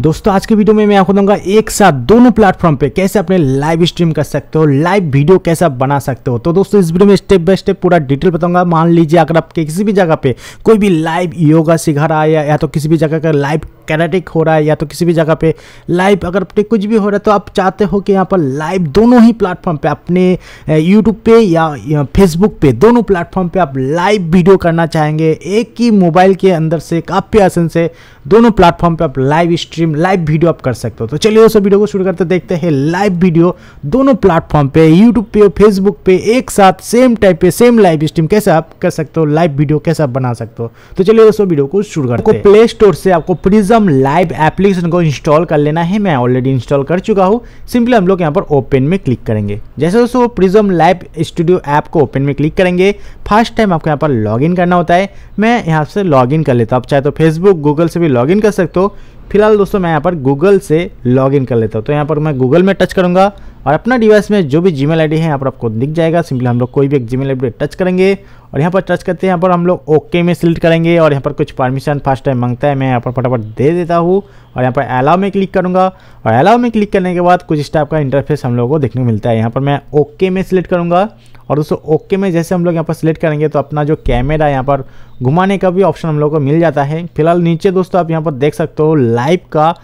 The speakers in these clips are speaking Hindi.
दोस्तों आज के वीडियो में मैं आपको दूंगा एक साथ दोनों प्लेटफॉर्म पे कैसे अपने लाइव स्ट्रीम कर सकते हो लाइव वीडियो कैसा बना सकते हो तो दोस्तों इस वीडियो में स्टेप बाय स्टेप पूरा डिटेल बताऊंगा मान लीजिए अगर आप किसी भी जगह पे कोई भी लाइव योगा सिखा रहा है या, या तो किसी भी जगह का लाइव कैनेटिक हो रहा है या तो किसी भी जगह पे लाइव अगर अपने कुछ भी हो रहा है तो आप चाहते हो कि यहाँ पर लाइव दोनों ही प्लेटफॉर्म पे अपने यूट्यूब पे या फेसबुक पे दोनों प्लेटफॉर्म पे आप लाइव वीडियो करना चाहेंगे एक ही मोबाइल के अंदर से काफ़ी आसन से दोनों प्लेटफॉर्म पे आप लाइव स्ट्रीम लाइव वीडियो आप कर सकते हो तो चलिए उस वीडियो को शुरू करते देखते हैं लाइव वीडियो दोनों प्लेटफॉर्म पे यूट्यूब पे फेसबुक पे एक साथ सेम टाइप पे सेम लाइव स्ट्रीम कैसे आप कर सकते हो लाइव वीडियो कैसे आप बना सकते हो तो चलिए उस वीडियो को शुरू करते प्ले स्टोर से आपको प्रिजम एग्जाम लाइव एप्लीकेशन को इंस्टॉल कर लेना है मैं ऑलरेडी इंस्टॉल कर चुका हूँ सिंपली हम लोग यहाँ पर ओपन में क्लिक करेंगे जैसे दोस्तों प्रिजम लाइव स्टूडियो ऐप को ओपन में क्लिक करेंगे फर्स्ट टाइम आपको यहाँ पर लॉगिन करना होता है मैं यहाँ से लॉगिन कर लेता हूँ आप चाहे तो फेसबुक गूगल से भी लॉगिन कर सकते हो फिलहाल दोस्तों मैं यहाँ पर गूगल से लॉगिन कर लेता हूँ तो यहाँ पर मैं गूगल में टच करूँगा और अपना डिवाइस में जो भी जीमेल डी है यहाँ पर आपको दिख जाएगा सिंपली हम लोग कोई भी एक जीमेल डी टच करेंगे और यहाँ पर टच करते हैं यहाँ पर हम लोग ओके में सिलेक्ट करेंगे और यहाँ पर कुछ परमिशन फर्स्ट टाइम मांगता है मैं यहाँ पर फटाफट दे देता हूँ और यहाँ पर अलाव में क्लिक करूँगा और अलाव में क्लिक करने के बाद कुछ इस टाइप का इंटरफेस हम लोग को देखने को मिलता है यहाँ पर मैं ओके में सिलेक्ट करूँगा और दोस्तों ओके में जैसे हम लोग यहाँ पर सिलेक्ट करेंगे तो अपना जो कैमरा यहाँ पर घुमाने का भी ऑप्शन हम लोग को मिल जाता है फिलहाल नीचे दोस्तों आप यहाँ पर देख सकते हो लाइव का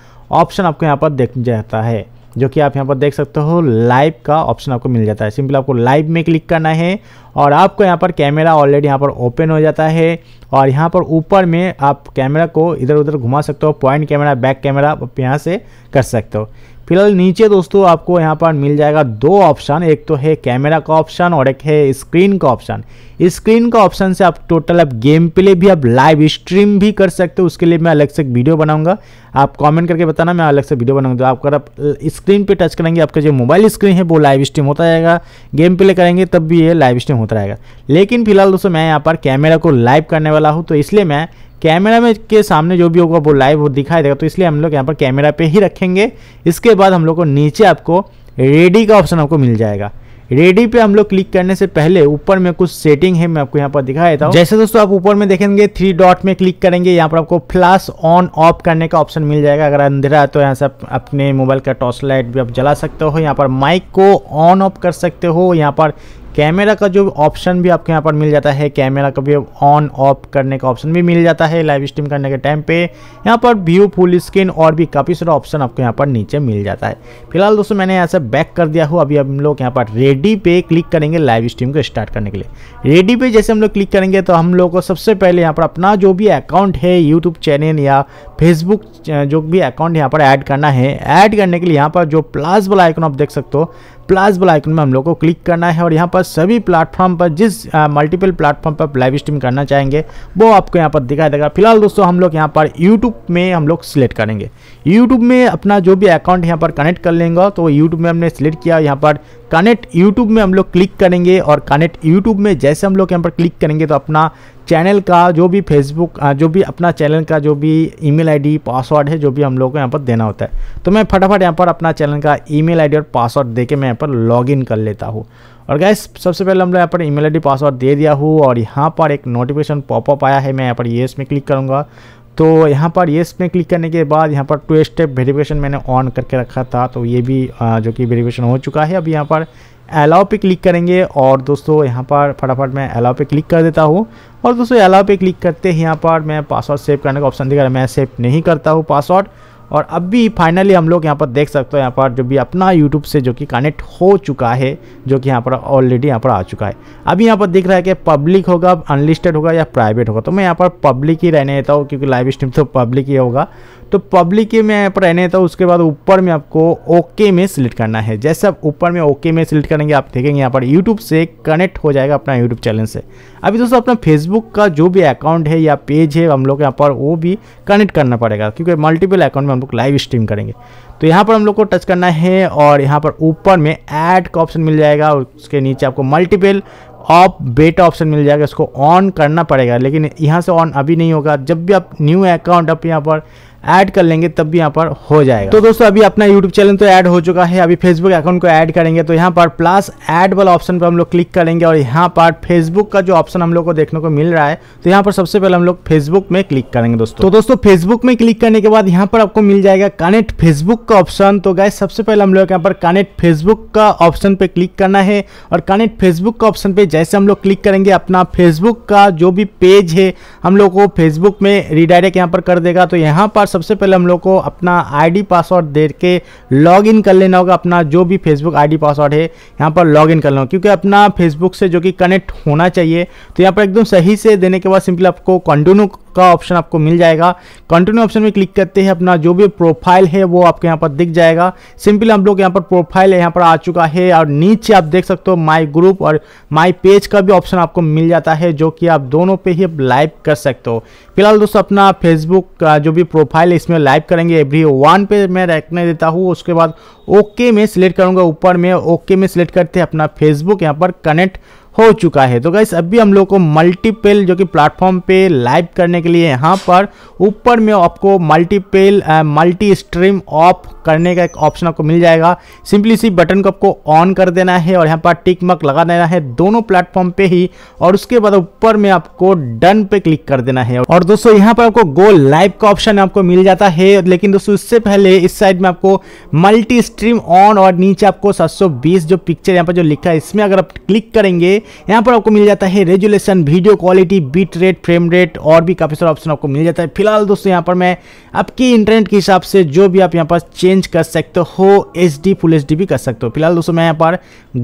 ऑप्शन आपको यहाँ पर देख जाता है जो कि आप यहाँ पर देख सकते हो लाइव का ऑप्शन आपको मिल जाता है सिंपल आपको लाइव में क्लिक करना है और आपको यहाँ पर कैमरा ऑलरेडी यहाँ पर ओपन हो जाता है और यहाँ पर ऊपर में आप कैमरा को इधर उधर घुमा सकते हो पॉइंट कैमरा बैक कैमरा आप यहाँ से कर सकते हो फिलहाल नीचे दोस्तों आपको यहाँ पर मिल जाएगा दो ऑप्शन एक तो है कैमरा का ऑप्शन और एक है स्क्रीन का ऑप्शन स्क्रीन का ऑप्शन से आप टोटल आप गेम प्ले भी आप लाइव स्ट्रीम भी कर सकते हो उसके लिए मैं अलग से एक वीडियो बनाऊंगा आप कमेंट करके बताना मैं अलग से वीडियो बनाऊंगा तो आप अगर आप स्क्रीन पे टच करेंगे आपका जो मोबाइल स्क्रीन है वो लाइव स्ट्रीम होता जाएगा गेम प्ले करेंगे तब भी ये लाइव स्ट्रीम होता रहेगा लेकिन फिलहाल दोस्तों मैं यहाँ पर कैमरा को लाइव करने वाला हूँ तो इसलिए मैं कैमरा में के सामने जो भी होगा वो लाइव दिखाई देगा तो इसलिए हम लोग यहाँ पर कैमरा पे ही रखेंगे इसके बाद हम लोग को नीचे आपको रेडी का ऑप्शन आपको मिल जाएगा रेडी पे हम लोग क्लिक करने से पहले ऊपर में कुछ सेटिंग है मैं आपको यहाँ पर दिखा देता हूँ जैसे दोस्तों आप ऊपर में देखेंगे थ्री डॉट में क्लिक करेंगे यहाँ पर आपको फ्लैश ऑन ऑफ करने का ऑप्शन मिल जाएगा अगर अंधेरा है तो यहाँ से आप अपने मोबाइल का टॉर्च लाइट भी आप जला सकते हो यहाँ पर माइक को ऑन ऑफ कर सकते हो यहाँ पर कैमरा का जो ऑप्शन भी आपको यहाँ पर मिल जाता है कैमरा का भी ऑन ऑफ करने का ऑप्शन भी मिल जाता है लाइव स्ट्रीम करने के टाइम पे यहाँ पर व्यू फुल स्क्रीन और भी काफ़ी सारा ऑप्शन आपको यहाँ पर नीचे मिल जाता है फिलहाल दोस्तों मैंने यहाँ से बैक कर दिया हूँ अभी हम लोग यहाँ पर रेडी पे क्लिक करेंगे लाइव स्ट्रीम को स्टार्ट करने के लिए रेडी पे जैसे हम लोग क्लिक करेंगे तो हम लोग को सबसे पहले यहाँ पर अपना जो भी अकाउंट है यूट्यूब चैनल या फेसबुक जो भी अकाउंट यहाँ पर ऐड करना है ऐड करने के लिए यहाँ पर जो प्लस वाला आइकन आप देख सकते हो प्लस वाला आइकन में हम लोग को क्लिक करना है और यहाँ पर सभी प्लेटफॉर्म पर जिस मल्टीपल uh, प्लेटफॉर्म पर लाइव स्ट्रीम करना चाहेंगे वो आपको यहाँ पर दिखाई देगा फिलहाल दोस्तों हम लोग यहाँ पर यूट्यूब में हम लोग सिलेक्ट करेंगे यूट्यूब में अपना जो भी अकाउंट यहाँ पर कनेक्ट कर लेंगे तो यूट्यूब में हमने सिलेक्ट किया यहाँ पर कनेक्ट यूट्यूब में हम लोग क्लिक करेंगे और कनेक्ट यूट्यूब में जैसे हम लोग यहाँ पर क्लिक करेंगे तो अपना चैनल का जो भी फेसबुक जो भी अपना चैनल का जो भी ईमेल आईडी पासवर्ड है जो भी हम लोग को यहाँ पर देना होता है तो मैं फटाफट यहाँ पर अपना चैनल का ईमेल आईडी और पासवर्ड दे के मैं यहाँ पर लॉगिन कर लेता हूँ और गैस सबसे पहले हम लोग यहाँ पर ईमेल आईडी पासवर्ड दे दिया हूँ और यहाँ पर एक नोटिफिकेशन पॉपअप आया है मैं यहाँ पर ये में क्लिक करूँगा तो यहाँ पर येस में क्लिक करने के बाद यहाँ पर टू स्टेप वेरिफिकेशन मैंने ऑन करके रखा था तो ये भी जो कि वेरिफिकेशन हो चुका है अब यहाँ पर एलाओ पे क्लिक करेंगे और दोस्तों यहाँ पर फटाफट मैं एलाओ पे क्लिक कर देता हूँ और दोस्तों एलाओ पे क्लिक करते ही यहाँ पर मैं पासवर्ड सेव करने का ऑप्शन दिखा रहा मैं सेव नहीं करता हूँ पासवर्ड और अब भी फाइनली हम लोग यहाँ पर देख सकते हो यहाँ पर जो भी अपना यूट्यूब से जो कि कनेक्ट हो चुका है जो कि यहाँ पर ऑलरेडी यहाँ पर आ चुका है अभी यहाँ पर दिख रहा है कि पब्लिक होगा अनलिस्टेड होगा या प्राइवेट होगा तो मैं यहाँ पर पब्लिक ही रहने देता हूँ क्योंकि लाइव स्ट्रीम तो पब्लिक ही होगा तो पब्लिक में यहाँ पर रहने तो उसके बाद ऊपर में आपको ओके में सिलेक्ट करना है जैसे आप ऊपर में ओके में सिलेक्ट करेंगे आप देखेंगे यहाँ पर यूट्यूब से कनेक्ट हो जाएगा अपना यूट्यूब चैनल से अभी दोस्तों अपना फेसबुक का जो भी अकाउंट है या पेज है हम लोग यहाँ पर वो भी कनेक्ट करना पड़ेगा क्योंकि मल्टीपल अकाउंट में हम लोग लाइव स्ट्रीम करेंगे तो यहाँ पर हम लोग को टच करना है और यहाँ पर ऊपर में ऐड का ऑप्शन मिल जाएगा और उसके नीचे आपको मल्टीपल ऑफ बेटा ऑप्शन मिल जाएगा इसको ऑन करना पड़ेगा लेकिन यहाँ से ऑन अभी नहीं होगा जब भी आप न्यू अकाउंट आप यहाँ पर ऐड कर लेंगे तब भी यहाँ पर हो जाएगा तो दोस्तों अभी अपना यूट्यूब चैनल तो ऐड हो चुका है अभी फेसबुक अकाउंट को ऐड करेंगे तो यहाँ पर प्लस ऐड वाला ऑप्शन पर हम लोग क्लिक करेंगे और यहाँ पर फेसबुक का जो ऑप्शन हम लोग को देखने को मिल रहा है तो यहाँ पर सबसे पहले हम लोग फेसबुक में क्लिक करेंगे दोस्तों तो दोस्तों फेसबुक में क्लिक करने के बाद यहाँ पर आपको मिल जाएगा कनेक्ट फेसबुक का ऑप्शन तो गाय सबसे पहले हम लोग यहाँ पर कनेक्ट फेसबुक का ऑप्शन पे क्लिक करना है और कनेक्ट फेसबुक का ऑप्शन पे जैसे हम लोग क्लिक करेंगे अपना फेसबुक का जो भी पेज है हम लोग को फेसबुक में रिडायरेक्ट यहाँ पर कर देगा तो यहाँ पर सबसे पहले हम लोग को अपना आईडी पासवर्ड दे के इन कर लेना होगा अपना जो भी फेसबुक आईडी पासवर्ड है यहाँ पर लॉग कर लेना क्योंकि अपना फेसबुक से जो कि कनेक्ट होना चाहिए तो यहाँ पर एकदम सही से देने के बाद सिंपली आपको कंटिन्यू का ऑप्शन आपको मिल जाएगा कंटिन्यू ऑप्शन में क्लिक करते हैं अपना जो भी प्रोफाइल है वो आपके यहाँ पर दिख जाएगा सिंपली हम लोग यहाँ पर प्रोफाइल यहाँ पर आ चुका है और नीचे आप देख सकते हो माई ग्रुप और माई पेज का भी ऑप्शन आपको मिल जाता है जो कि आप दोनों पे ही लाइव कर सकते हो फिलहाल दोस्तों अपना फेसबुक का जो भी प्रोफाइल है इसमें लाइव करेंगे एवरी वन पे मैं रखने देता हूँ उसके बाद ओके में सिलेक्ट करूँगा ऊपर में ओके में सिलेक्ट करते हैं अपना फेसबुक यहाँ पर कनेक्ट हो चुका है तो गाइस अभी हम लोग को मल्टीपल जो कि प्लेटफॉर्म पे लाइव करने के लिए यहाँ पर ऊपर में आपको मल्टीपल मल्टी स्ट्रीम ऑफ करने का एक ऑप्शन आपको मिल जाएगा सिंपली इसी बटन को आपको ऑन कर देना है और यहाँ पर टिक मक लगा देना है दोनों प्लेटफॉर्म पे ही और उसके बाद ऊपर में आपको डन पे क्लिक कर देना है और दोस्तों यहाँ पर आपको गो लाइव का ऑप्शन आपको मिल जाता है लेकिन दोस्तों इससे पहले इस साइड में आपको मल्टी स्ट्रीम ऑन और नीचे आपको सात जो पिक्चर यहाँ पर जो लिखा है इसमें अगर आप क्लिक करेंगे यहाँ पर आपको मिल जाता है resolution video quality bit rate frame rate और भी काफ़ी सारा ऑप्शन आपको मिल जाता है फिलहाल दोस्तों यहाँ पर मैं आपकी इंटरनेट के हिसाब से जो भी आप यहाँ पर चेंज कर सकते हो एच फुल एच भी कर सकते हो फिलहाल दोस्तों मैं यहाँ पर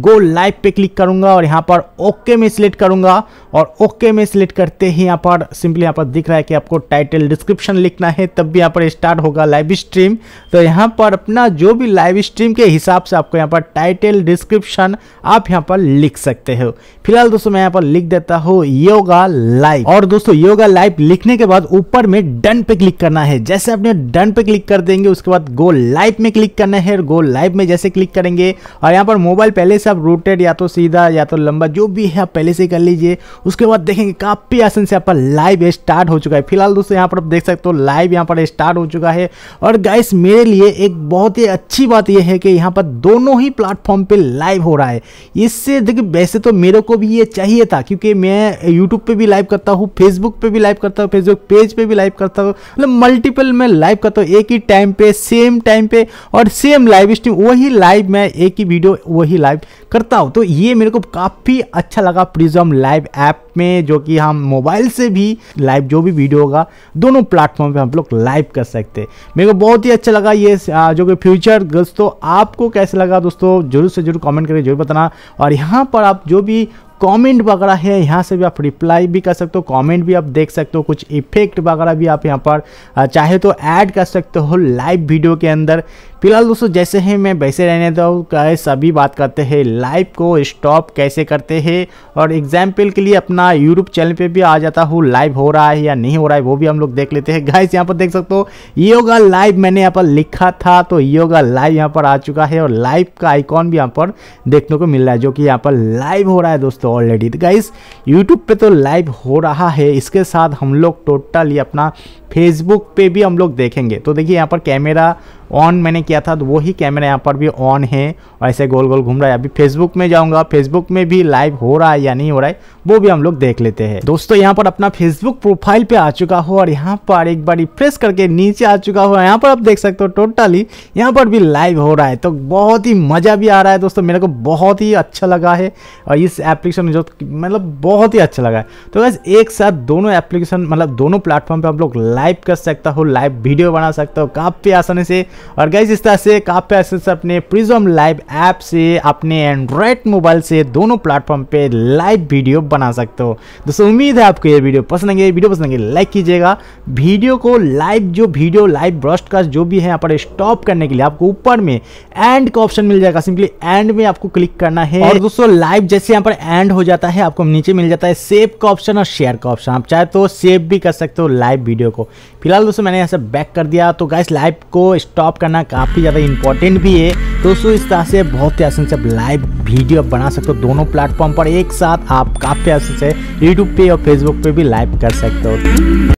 गो लाइव पे क्लिक करूँगा और यहाँ पर ओके में सिलेक्ट करूँगा और ओके में सिलेक्ट करते ही यहाँ पर सिंपली यहाँ पर दिख रहा है कि आपको टाइटल डिस्क्रिप्शन लिखना है तब भी यहाँ पर स्टार्ट होगा लाइव स्ट्रीम तो यहाँ पर अपना जो भी लाइव स्ट्रीम के हिसाब से आपको यहाँ पर टाइटल डिस्क्रिप्शन आप यहाँ पर लिख सकते हो फिलहाल दोस्तों मैं यहाँ पर लिख देता हूँ योगा लाइव और दोस्तों योगा लाइव लिखने के बाद ऊपर में डन पे क्लिक करना है जैसे आपने डन पे क्लिक कर देंगे उसके बाद गो लाइव में क्लिक करना है गो लाइव में जैसे क्लिक करेंगे और यहाँ पर मोबाइल पहले से आप रोटेड या तो सीधा या तो लंबा जो भी है आप पहले से कर लीजिए उसके बाद देखेंगे काफ़ी आसन से आपका लाइव स्टार्ट हो चुका है फिलहाल दोस्तों यहाँ पर आप देख सकते हो लाइव यहाँ पर स्टार्ट हो चुका है और गाइस मेरे लिए एक बहुत ही अच्छी बात यह है कि यहाँ पर दोनों ही प्लेटफॉर्म पे लाइव हो रहा है इससे देखिए वैसे तो मेरे मेरे को भी ये चाहिए था क्योंकि मैं यूट्यूब पे भी लाइव करता हूँ फेसबुक पे भी लाइव करता हूँ फेसबुक पेज पे भी लाइव करता हूँ मतलब मल्टीपल मैं लाइव करता हूँ एक ही टाइम पे सेम टाइम पे और सेम लाइव स्ट्रीम वही लाइव मैं एक ही वीडियो वही लाइव करता हूँ तो ये मेरे को काफ़ी अच्छा लगा प्रिजम लाइव ऐप में जो कि हम मोबाइल से भी लाइव जो भी वीडियो होगा दोनों प्लेटफॉर्म पर हम लोग लाइव कर सकते मेरे को बहुत ही अच्छा लगा ये जो कि फ्यूचर दोस्तों आपको कैसे लगा दोस्तों जरूर से जरूर कमेंट करें जरूर बताना और यहाँ पर आप जो भी कमेंट वगैरह है यहाँ से भी आप रिप्लाई भी कर सकते हो कमेंट भी आप देख सकते हो कुछ इफेक्ट वगैरह भी आप यहाँ पर चाहे तो ऐड कर सकते हो लाइव वीडियो के अंदर फिलहाल दोस्तों जैसे ही मैं वैसे रहने दो सभी बात करते हैं लाइव को स्टॉप कैसे करते हैं और एग्जाम्पल के लिए अपना यूट्यूब चैनल पर भी आ जाता हूँ लाइव हो रहा है या नहीं हो रहा है वो भी हम लोग देख लेते हैं गाइस यहाँ पर देख सकते हो योगा लाइव मैंने यहाँ पर लिखा था तो योगा लाइव यहाँ पर आ चुका है और लाइव का आइकॉन भी यहाँ पर देखने को मिल रहा है जो कि यहाँ पर लाइव हो रहा है दोस्तों तो ऑलरेडी तो गाइस यूट्यूब पे तो लाइव हो रहा है इसके साथ हम लोग टोटली अपना फेसबुक पे भी हम लोग देखेंगे तो देखिए यहाँ पर कैमरा ऑन मैंने किया था तो वही कैमरा यहाँ पर भी ऑन है और ऐसे गोल गोल घूम रहा है अभी फेसबुक में जाऊँगा फेसबुक में भी लाइव हो रहा है या नहीं हो रहा है वो भी हम लोग देख लेते हैं दोस्तों यहाँ पर अपना फेसबुक प्रोफाइल पर आ चुका हो और यहाँ पर एक बार रिफ्रेश करके नीचे आ चुका हो यहाँ पर आप देख सकते हो टोटली यहाँ पर भी लाइव हो रहा है तो बहुत ही मज़ा भी आ रहा है दोस्तों मेरे को बहुत ही अच्छा लगा है और इस एप्लीकेशन जो मतलब बहुत ही अच्छा लगा है तो बस एक साथ दोनों एप्लीकेशन मतलब दोनों प्लेटफॉर्म पर आप लोग लाइव कर सकता हो लाइव वीडियो बना सकते हो काफ़ी आसानी से और गाइज इस तरह से काफ़ी ऐसे अपने प्रिजम लाइव ऐप से अपने एंड्रॉयड मोबाइल से दोनों प्लेटफॉर्म पे लाइव वीडियो बना सकते हो दोस्तों उम्मीद है आपको ये वीडियो पसंद आएंगे वीडियो पसंद आएंगे लाइक कीजिएगा वीडियो को लाइव जो वीडियो लाइव ब्रॉडकास्ट जो भी है यहाँ पर स्टॉप करने के लिए आपको ऊपर में एंड का ऑप्शन मिल जाएगा सिंपली एंड में आपको क्लिक करना है और दोस्तों लाइव जैसे यहाँ पर एंड हो जाता है आपको नीचे मिल जाता है सेव का ऑप्शन और शेयर का ऑप्शन आप चाहे तो सेव भी कर सकते हो लाइव वीडियो को फिलहाल दोस्तों मैंने यहाँ से बैक कर दिया तो गाइस लाइव को स्टॉप टॉप करना काफ़ी ज़्यादा इंपॉर्टेंट भी है दोस्तों इस तरह से बहुत ही आसान से लाइव वीडियो आप बना सकते हो दोनों प्लेटफॉर्म पर एक साथ आप काफ़ी आसान से यूट्यूब पे और फेसबुक पे भी लाइव कर सकते हो